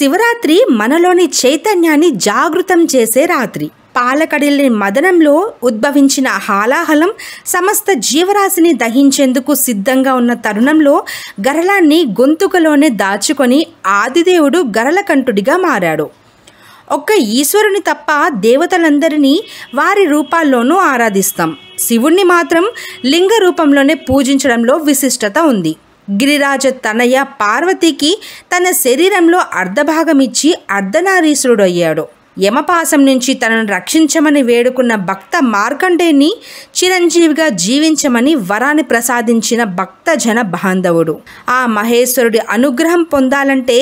శివరాత్రి మనలోని చైతన్యాన్ని జాగృతం చేసే రాత్రి పాలకడిల్లి మదనంలో ఉద్భవించిన హాలాహలం సమస్త జీవరాశిని దహించేందుకు సిద్ధంగా ఉన్న తరుణంలో గరళాన్ని గొంతుకలోనే దాచుకొని ఆదిదేవుడు గరళకంఠుడిగా మారాడు ఒక్క ఈశ్వరుని తప్ప దేవతలందరినీ వారి రూపాల్లోనూ ఆరాధిస్తాం శివుణ్ణి మాత్రం లింగ రూపంలోనే పూజించడంలో విశిష్టత ఉంది గిరిరాజ తనయ పార్వతికి తన శరీరంలో అర్ధభాగమిచ్చి అయ్యాడు యమపాసం నుంచి తనను రక్షించమని వేడుకున్న భక్త మార్కండేని చిరంజీవిగా జీవించమని వరాన్ని ప్రసాదించిన భక్తజన బాంధవుడు ఆ మహేశ్వరుడి అనుగ్రహం పొందాలంటే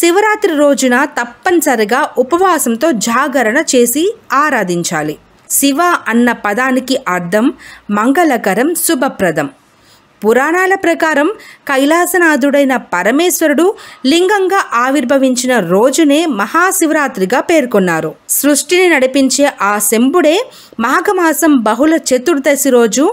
శివరాత్రి రోజున తప్పనిసరిగా ఉపవాసంతో జాగరణ చేసి ఆరాధించాలి శివ అన్న పదానికి అర్థం మంగళకరం శుభప్రదం పురాణాల ప్రకారం కైలాసనాథుడైన పరమేశ్వరుడు లింగంగా ఆవిర్భవించిన రోజునే మహాశివరాత్రిగా పేర్కొన్నారు సృష్టిని నడిపించే ఆ శంభుడే మాఘమాసం బహుళ చతుర్దశి రోజు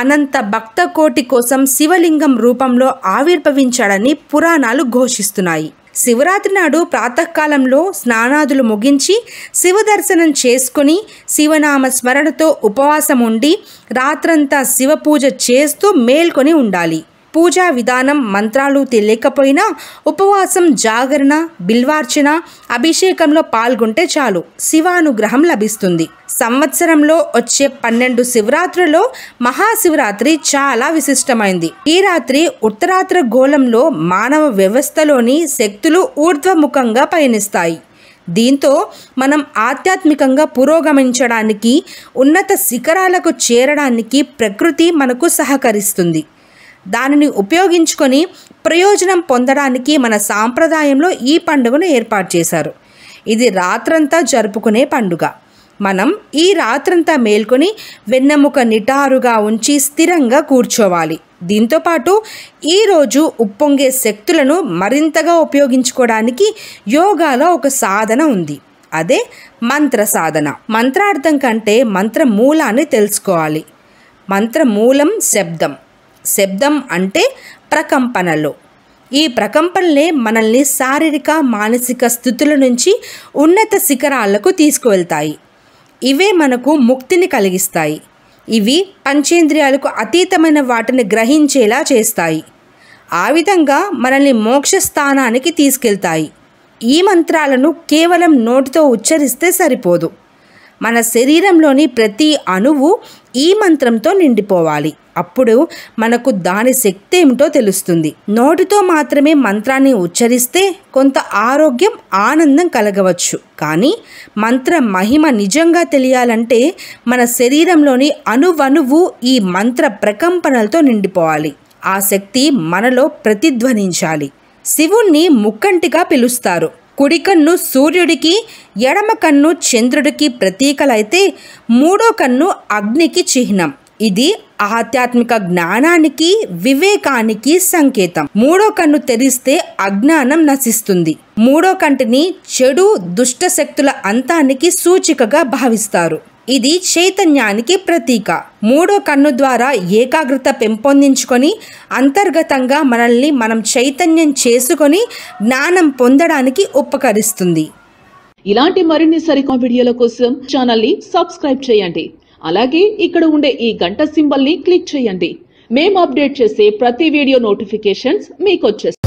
అనంత భక్త కోటి కోసం శివలింగం రూపంలో ఆవిర్భవించాడని పురాణాలు ఘోషిస్తున్నాయి శివరాత్రి నాడు ప్రాతకాలంలో స్నానాదులు ముగించి శివ దర్శనం చేసుకుని శివనామ స్మరణతో ఉపవాసం ఉండి రాత్రంతా శివ పూజ చేస్తూ మేల్కొని ఉండాలి పూజా విధానం మంత్రాలు తెలియకపోయినా ఉపవాసం జాగరణ బిల్వార్చన అభిషేకంలో పాల్గొంటే చాలు శివానుగ్రహం లభిస్తుంది సంవత్సరంలో వచ్చే పన్నెండు శివరాత్రులలో మహాశివరాత్రి చాలా విశిష్టమైంది ఈ రాత్రి ఉత్తరాత్ర గోళంలో మానవ వ్యవస్థలోని శక్తులు ఊర్ధ్వముఖంగా పయనిస్తాయి దీంతో మనం ఆధ్యాత్మికంగా పురోగమించడానికి ఉన్నత శిఖరాలకు చేరడానికి ప్రకృతి మనకు సహకరిస్తుంది దానిని ఉపయోగించుకొని ప్రయోజనం పొందడానికి మన సాంప్రదాయంలో ఈ పండుగను ఏర్పాటు చేశారు ఇది రాత్రంతా జరుపుకునే పండుగ మనం ఈ రాత్రంతా మేల్కొని వెన్నెముక నిటారుగా ఉంచి స్థిరంగా కూర్చోవాలి దీంతోపాటు ఈరోజు ఉప్పొంగే శక్తులను మరింతగా ఉపయోగించుకోవడానికి యోగాలో ఒక సాధన ఉంది అదే మంత్ర సాధన మంత్రార్థం కంటే మంత్ర మూలాన్ని తెలుసుకోవాలి మంత్ర మూలం శబ్దం శబ్దం అంటే ప్రకంపనలు ఈ ప్రకంపనలే మనల్ని శారీరక మానసిక స్థితుల నుంచి ఉన్నత శిఖరాలకు తీసుకువెళ్తాయి ఇవే మనకు ముక్తిని కలిగిస్తాయి ఇవి పంచేంద్రియాలకు అతీతమైన వాటిని గ్రహించేలా చేస్తాయి ఆ విధంగా మనల్ని మోక్ష స్థానానికి తీసుకెళ్తాయి ఈ మంత్రాలను కేవలం నోటితో ఉచ్చరిస్తే సరిపోదు మన శరీరంలోని ప్రతి అణువు ఈ మంత్రంతో నిండిపోవాలి అప్పుడు మనకు దాని శక్తి ఏమిటో తెలుస్తుంది నోటితో మాత్రమే మంత్రాన్ని ఉచ్చరిస్తే కొంత ఆరోగ్యం ఆనందం కలగవచ్చు కానీ మంత్ర మహిమ నిజంగా తెలియాలంటే మన శరీరంలోని అణువణువు ఈ మంత్ర ప్రకంపనలతో నిండిపోవాలి ఆ శక్తి మనలో ప్రతిధ్వనించాలి శివుణ్ణి ముక్కంటిగా పిలుస్తారు కుడి కన్ను సూర్యుడికి ఎడమ కన్ను చంద్రుడికి ప్రతీకలైతే మూడో కన్ను అగ్నికి చిహ్నం ఇది ఆధ్యాత్మిక జ్ఞానానికి వివేకానికి సంకేతం మూడో కన్ను తెరిస్తే అజ్ఞానం నశిస్తుంది మూడో కంటిని చెడు దుష్ట శక్తుల అంతానికి సూచికగా భావిస్తారు ఇది చైతన్యానికి ప్రతీక మూడో కన్ను ద్వారా ఏకాగ్రత పెంపొందించుకొని అంతర్గతంగా మనల్ని మనం చైతన్యం చేసుకొని జ్ఞానం పొందడానికి ఉపకరిస్తుంది ఇలాంటి మరిన్ని సరికొత్త వీడియోల కోసం ఛానల్ని సబ్స్క్రైబ్ చేయండి అలాగే ఇక్కడ ఉండే ఈ గంట సింబల్ని క్లిక్ చేయండి మేము అప్డేట్ చేసే ప్రతి వీడియో నోటిఫికేషన్స్ మీకు